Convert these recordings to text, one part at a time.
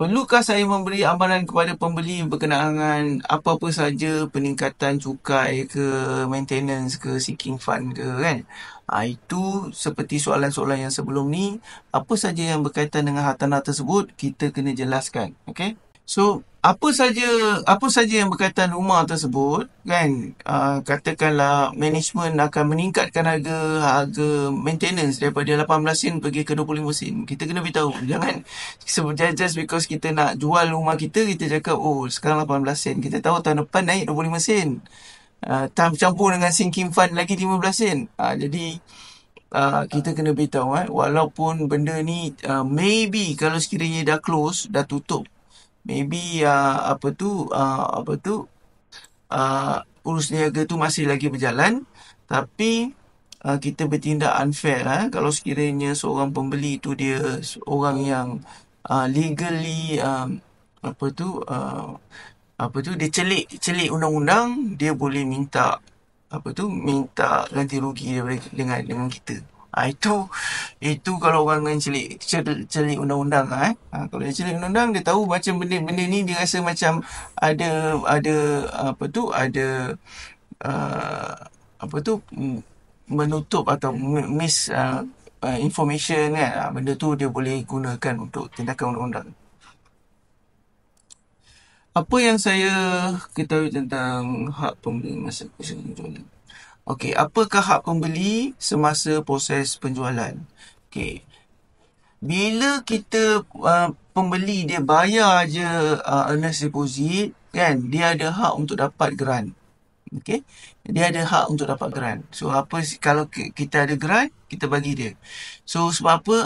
Perlukah saya memberi amaran kepada pembeli berkenaan apa-apa saja peningkatan cukai ke maintenance ke seeking fund ke kan? Ha, itu seperti soalan-soalan yang sebelum ni, apa saja yang berkaitan dengan hartanah tersebut, kita kena jelaskan. Okay? So, apa saja apa saja yang berkaitan rumah tersebut kan uh, katakanlah management akan meningkatkan harga harga maintenance daripada 18 sen pergi ke 25 sen kita kena beritahu jangan just because kita nak jual rumah kita kita cakap oh sekarang 18 sen kita tahu tahun depan naik 25 sen uh, ah, time campur dengan sinking fund lagi 15 sen uh, jadi Uh, kita kena beritahu eh walaupun benda ni uh, maybe kalau sekiranya dah close dah tutup maybe uh, apa tu uh, apa tu uh, urus niaga tu masih lagi berjalan tapi uh, kita bertindak unfair lah ha? kalau sekiranya seorang pembeli tu dia seorang yang uh, legally um, apa tu uh, apa tu dia celik celik undang-undang dia boleh minta apa tu minta ganti rugi dengan dengan kita Ha, itu itu kalau orang yang celik celik undang-undang ah, eh. Ha, kalau dia celik undang-undang dia tahu macam benda-benda ni dia rasa macam ada ada apa tu ada uh, apa tu mm, menutup atau miss uh, information kan. Ha, benda tu dia boleh gunakan untuk tindakan undang-undang. Apa yang saya ketahui tentang hak pemberi masa ini? Okey, apakah hak pembeli semasa proses penjualan? Okey. Bila kita uh, pembeli dia bayar je uh, earnest deposit, kan? Dia ada hak untuk dapat grant. Okey. Dia ada hak untuk dapat grant. So apa kalau kita ada grant, kita bagi dia. So sebab apa?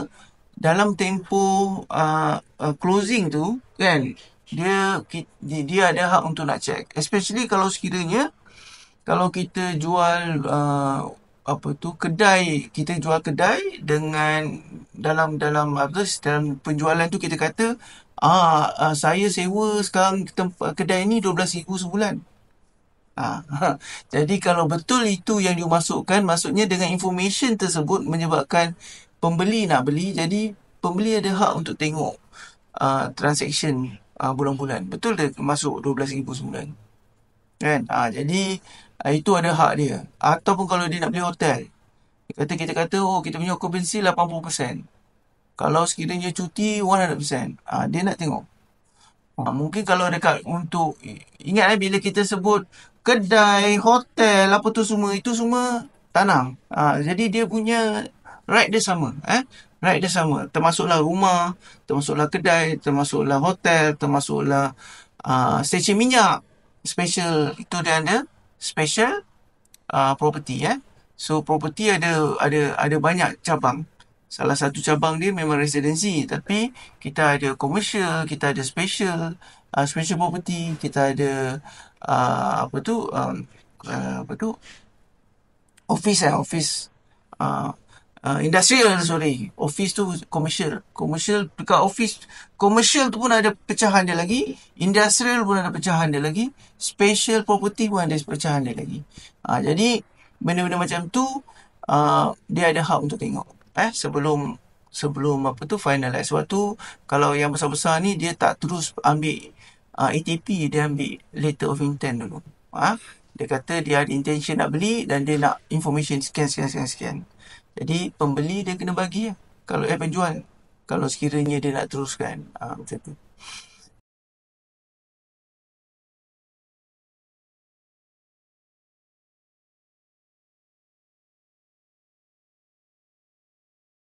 Dalam tempoh uh, uh, closing tu, kan? Dia dia ada hak untuk nak check, especially kalau sekiranya kalau kita jual uh, apa tu kedai kita jual kedai dengan dalam dalam apa dalam penjualan tu kita kata ah uh, saya sewa sekarang tempat kedai ni 12000 sebulan Ha, ha. Jadi kalau betul itu yang dimasukkan Maksudnya dengan information tersebut Menyebabkan pembeli nak beli Jadi pembeli ada hak untuk tengok uh, Transaction uh, bulan-bulan Betul dia masuk RM12,000 sebulan kan? ha, Jadi Ah, itu ada hak dia. Ataupun kalau dia nak beli hotel. Dia kata kita kata oh kita punya occupancy 80%. Kalau sekiranya cuti 100%. Ah dia nak tengok. Ha, mungkin kalau dekat untuk ingat eh bila kita sebut kedai, hotel, apa tu semua itu semua tanam. Ha, jadi dia punya right dia sama eh. Right dia sama. Termasuklah rumah, termasuklah kedai, termasuklah hotel, termasuklah uh, stesen minyak special itu dia ada special uh, property ya. Eh. So property ada ada ada banyak cabang. Salah satu cabang dia memang residensi tapi kita ada commercial, kita ada special uh, special property, kita ada uh, apa tu um, uh, apa tu office eh office uh, uh, industrial sorry office tu commercial commercial dekat office commercial tu pun ada pecahan dia lagi industrial pun ada pecahan dia lagi special property pun ada pecahan dia lagi uh, jadi benda-benda macam tu uh, dia ada hak untuk tengok eh sebelum sebelum apa tu finalize sebab kalau yang besar-besar ni dia tak terus ambil uh, ATP dia ambil letter of intent dulu ha? dia kata dia ada intention nak beli dan dia nak information scan scan scan scan jadi pembeli dia kena bagi ya. Kalau eh penjual kalau sekiranya dia nak teruskan ha, macam tu.